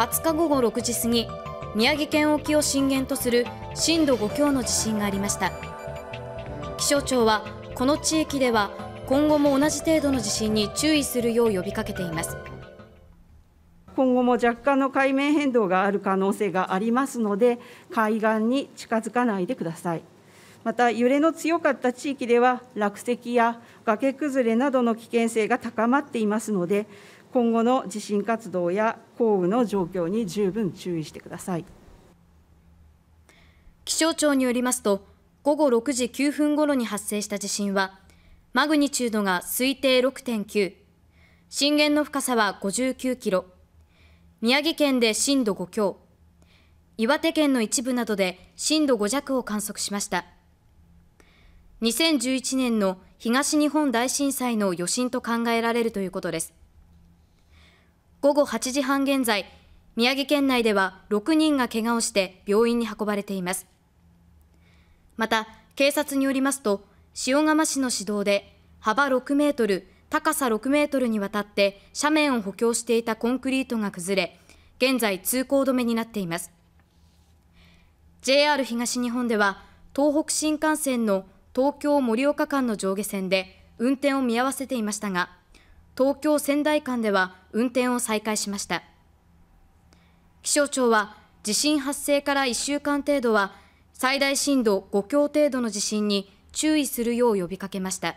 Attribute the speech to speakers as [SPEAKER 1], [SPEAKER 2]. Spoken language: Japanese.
[SPEAKER 1] 20日午後6時過ぎ宮城県沖を震源とする震度5強の地震がありました気象庁はこの地域では今後も同じ程度の地震に注意するよう呼びかけています
[SPEAKER 2] 今後も若干の海面変動がある可能性がありますので海岸に近づかないでくださいまた揺れの強かった地域では落石や崖崩れなどの危険性が高まっていますので今後の地震活動や降雨の状況に十分注意してください
[SPEAKER 1] 気象庁によりますと午後6時9分ごろに発生した地震はマグニチュードが推定6.9震源の深さは59キロ宮城県で震度5強岩手県の一部などで震度5弱を観測しました2011年の東日本大震災の余震と考えられるということです午後8時半現在、宮城県内では6人がけがをして病院に運ばれています。また、警察によりますと、塩釜市の市道で幅6メートル、高さ6メートルにわたって斜面を補強していたコンクリートが崩れ、現在通行止めになっています。JR 東日本では、東北新幹線の東京盛岡間の上下線で運転を見合わせていましたが、東京仙台間では運転を再開しました気象庁は地震発生から1週間程度は最大震度5強程度の地震に注意するよう呼びかけました。